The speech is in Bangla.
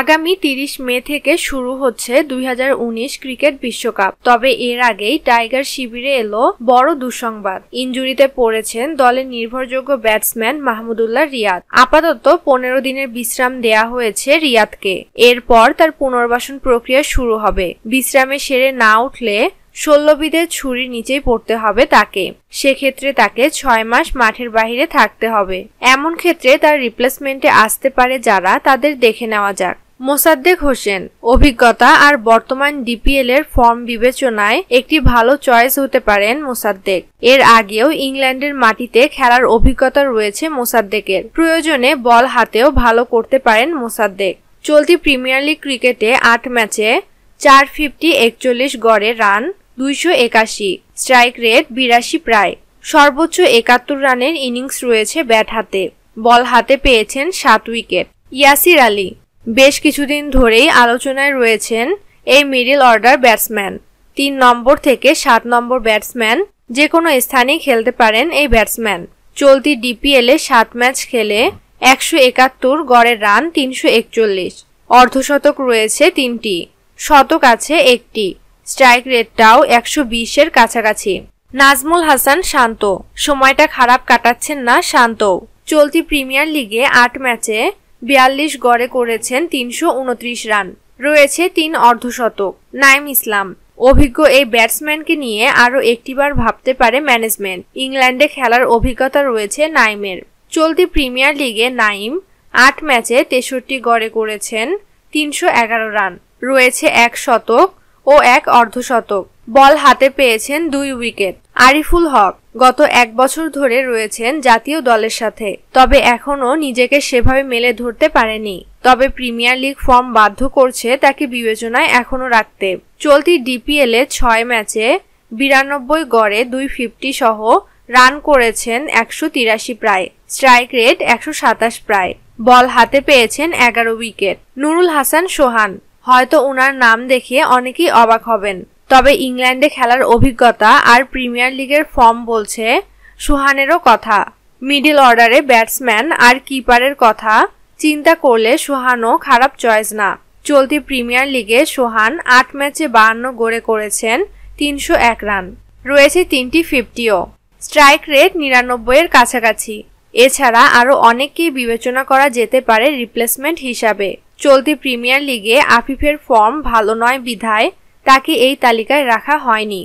আগামী তিরিশ মে থেকে শুরু হচ্ছে দুই ক্রিকেট বিশ্বকাপ তবে এর আগেই টাইগার শিবিরে এলো বড় দুঃসংবাদ ইঞ্জুরিতে পড়েছেন দলের নির্ভরযোগ্য ব্যাটসম্যান মাহমুদুল্লাহ রিয়াদ আপাতত পনেরো দিনের বিশ্রাম দেয়া হয়েছে রিয়াদকে এরপর তার পুনর্বাসন প্রক্রিয়া শুরু হবে বিশ্রামে সেরে না উঠলে শল্যবিদের ছুরির নিচেই পড়তে হবে তাকে সেক্ষেত্রে তাকে ছয় মাস মাঠের বাহিরে থাকতে হবে এমন ক্ষেত্রে তার রিপ্লেসমেন্টে আসতে পারে যারা তাদের দেখে নেওয়া যাক মোসাদ্দেক হোসেন অভিজ্ঞতা আর বর্তমান ডিপিএল এর ফর্ম বিবেচনায় একটি ভালো চয়েস হতে পারেন মোসাদ্দেক এর আগেও ইংল্যান্ডের মাটিতে খেলার অভিজ্ঞতা রয়েছে মোসাদ্দেকের প্রয়োজনে বল হাতেও ভালো করতে পারেন মোসাদ্দেক চলতি প্রিমিয়ার লিগ ক্রিকেটে আট ম্যাচে চার ফিফটি একচল্লিশ গড়ে রান দুইশো একাশি স্ট্রাইক রেট বিরাশি প্রায় সর্বোচ্চ একাত্তর রানের ইনিংস রয়েছে ব্যাট হাতে বল হাতে পেয়েছেন সাত উইকেট ইয়াসির আলী বেশ কিছুদিন ধরেই আলোচনায় রয়েছেন এই মিডিল অর্ডার ব্যাটসম্যান তিন নম্বর থেকে সাত নম্বর ব্যাটসম্যান যে কোনো স্থানে খেলতে পারেন এই ব্যাটসম্যান চলতি ডিপিএলে সাত ম্যাচ খেলে একশো একাত্তর গড়ের রান তিনশো একচল্লিশ অর্ধশতক রয়েছে তিনটি শতক আছে একটি স্ট্রাইক রেটটাও একশো বিশের কাছাকাছি নাজমুল হাসান শান্ত সময়টা খারাপ কাটাচ্ছেন না শান্ত চলতি প্রিমিয়ার লিগে আট ম্যাচে বিয়াল্লিশ গড়ে করেছেন তিনশো উনত্রিশ রান রয়েছে তিন অর্ধশতক নাইম ইসলাম অভিজ্ঞ এই ব্যাটসম্যানকে নিয়ে আরও একটিবার ভাবতে পারে ম্যানেজমেন্ট ইংল্যান্ডে খেলার অভিজ্ঞতা রয়েছে নাইমের চলতি প্রিমিয়ার লিগে নাইম আট ম্যাচে তেষট্টি গড়ে করেছেন তিনশো রান রয়েছে এক শতক ও এক অর্ধশতক বল হাতে পেয়েছেন দুই উইকেট আরিফুল হক গত এক বছর ধরে রয়েছেন জাতীয় দলের সাথে তবে এখনও নিজেকে সেভাবে মেলে ধরতে পারেনি তবে প্রিমিয়ার লিগ ফর্ম বাধ্য করছে তাকে বিবেচনায় এখনও রাখতে চলতি এ ছয় ম্যাচে বিরানব্বই গড়ে দুই ফিফটি সহ রান করেছেন একশো তিরাশি প্রায় স্ট্রাইক রেট একশো সাতাশ প্রায় বল হাতে পেয়েছেন এগারো উইকেট নুরুল হাসান সোহান হয়তো ওনার নাম দেখে অনেকেই অবাক হবেন তবে ইংল্যান্ডে খেলার অভিজ্ঞতা আর প্রিমিয়ার লিগের ফর্ম বলছে সুহানেরও কথা মিডিল অর্ডারে ব্যাটসম্যান আর কিপারের কথা চিন্তা করলে সুহানও খারাপ চয়েস না চলতি প্রিমিয়ার লিগে সোহান আট ম্যাচে বাহান্ন গড়ে করেছেন তিনশো এক রান রয়েছে তিনটি ফিফটিও স্ট্রাইক রেট নিরানব্বইয়ের কাছাকাছি এছাড়া আরও অনেককেই বিবেচনা করা যেতে পারে রিপ্লেসমেন্ট হিসাবে চলতি প্রিমিয়ার লিগে আফিফের ফর্ম ভালো নয় বিধায় তাকে এই তালিকায় রাখা হয়নি